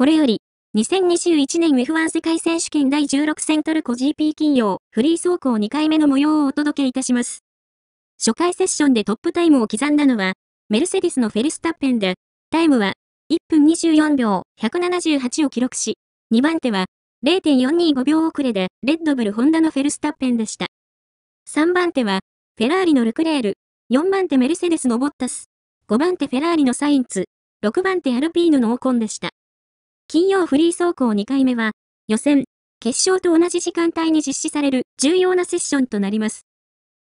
これより、2021年 F1 世界選手権第16戦トルコ GP 金曜、フリー走行2回目の模様をお届けいたします。初回セッションでトップタイムを刻んだのは、メルセディスのフェルスタッペンで、タイムは1分24秒178を記録し、2番手は0.425秒遅れでレッドブルホンダのフェルスタッペンでした。3番手はフェラーリのルクレール、4番手メルセデスのボッタス、5番手フェラーリのサインツ、6番手アルピーヌのオコンでした。金曜フリー走行2回目は、予選、決勝と同じ時間帯に実施される重要なセッションとなります。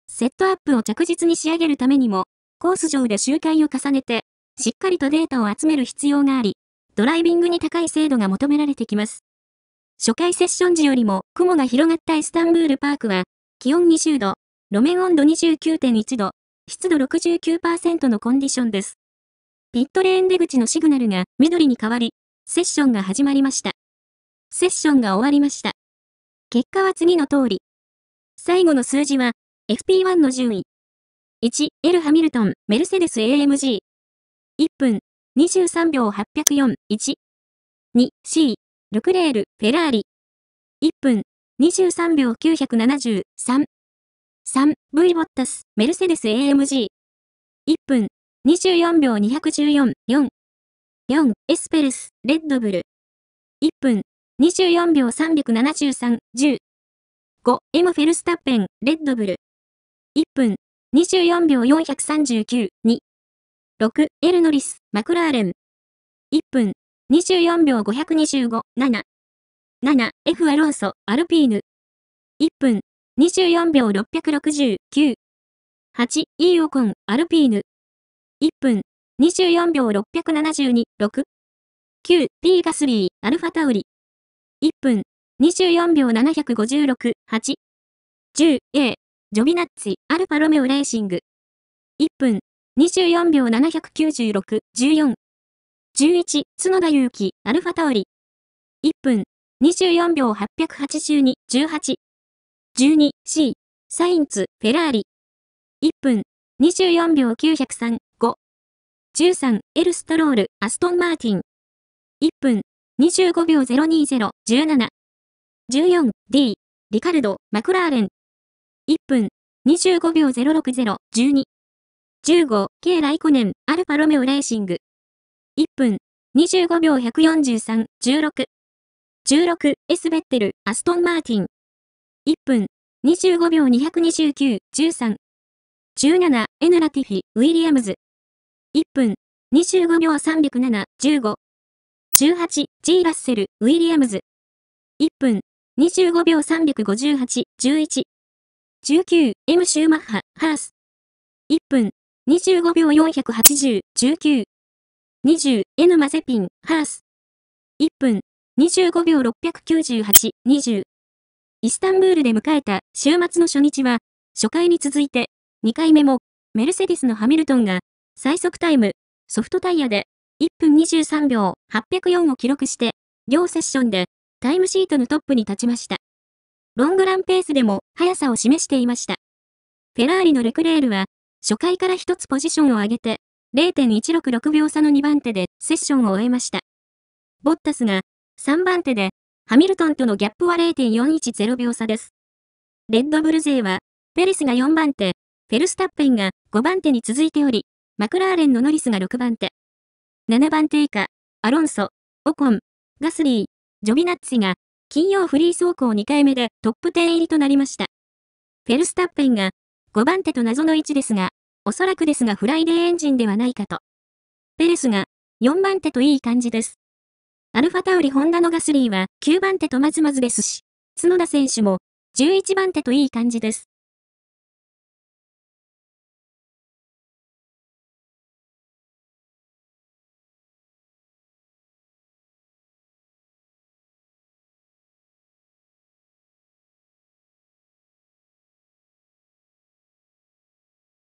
セットアップを着実に仕上げるためにも、コース上で周回を重ねて、しっかりとデータを集める必要があり、ドライビングに高い精度が求められてきます。初回セッション時よりも雲が広がったイスタンブールパークは、気温20度、路面温度29.1度、湿度69%のコンディションです。ピットレーン出口のシグナルが緑に変わり、セッションが始まりました。セッションが終わりました。結果は次の通り。最後の数字は、FP1 の順位。1、L ハミルトン、メルセデス AMG。1分、23秒804、1。2、C、ルクレール、フェラーリ。1分、23秒973。3、V ボッタス、メルセデス AMG。1分、24秒214、4。4. エスペルス、レッドブル。1分、24秒373、10。5. エム・フェルスタッペン、レッドブル。1分、24秒439、2。6. エル・ノリス、マクラーレン。1分、24秒525、7。7. フアローソ、アルピーヌ。1分、24秒669。8. ーオコン、アルピーヌ。1分、24秒672、6。9、P ガスリー、アルファタウリ。1分、24秒756、8。10、A、ジョビナッツィ、アルファロメオレーシング。1分、24秒796、14。11、角田祐希、アルファタウリ。1分、24秒882、18。12、C、サインツ、フェラーリ。1分、24秒903、13、エルストロール、アストンマーティン。1分、25秒020、17。14、D、リカルド、マクラーレン。1分、25秒060、12。15、K ライコネン、アルファロメオレーシング。1分、25秒143、16。16、S ベッテル、アストンマーティン。1分、25秒229、13。17、N ラティフィ、ウィリアムズ。1分、25秒307、15。18、G ラッセル、ウィリアムズ。1分、25秒358、11。19、M シューマッハ、ハース。1分、25秒480、19。20、N マゼピン、ハース。1分、25秒698、20。イスタンブールで迎えた週末の初日は、初回に続いて、2回目も、メルセデスのハミルトンが、最速タイム、ソフトタイヤで、1分23秒804を記録して、両セッションで、タイムシートのトップに立ちました。ロングランペースでも速さを示していました。フェラーリのルクレールは、初回から一つポジションを上げて、0.166秒差の2番手でセッションを終えました。ボッタスが3番手で、ハミルトンとのギャップは0.410秒差です。レッドブル勢は、ペレスが4番手、フェルスタッペンが5番手に続いており、マクラーレンのノリスが6番手。7番手以下、アロンソ、オコン、ガスリー、ジョビナッツィが、金曜フリー走行2回目でトップ10入りとなりました。フェルスタッペンが、5番手と謎の位置ですが、おそらくですがフライデーエンジンではないかと。ペレスが、4番手といい感じです。アルファタウリホンダのガスリーは9番手とまずまずですし、角田選手も11番手といい感じです。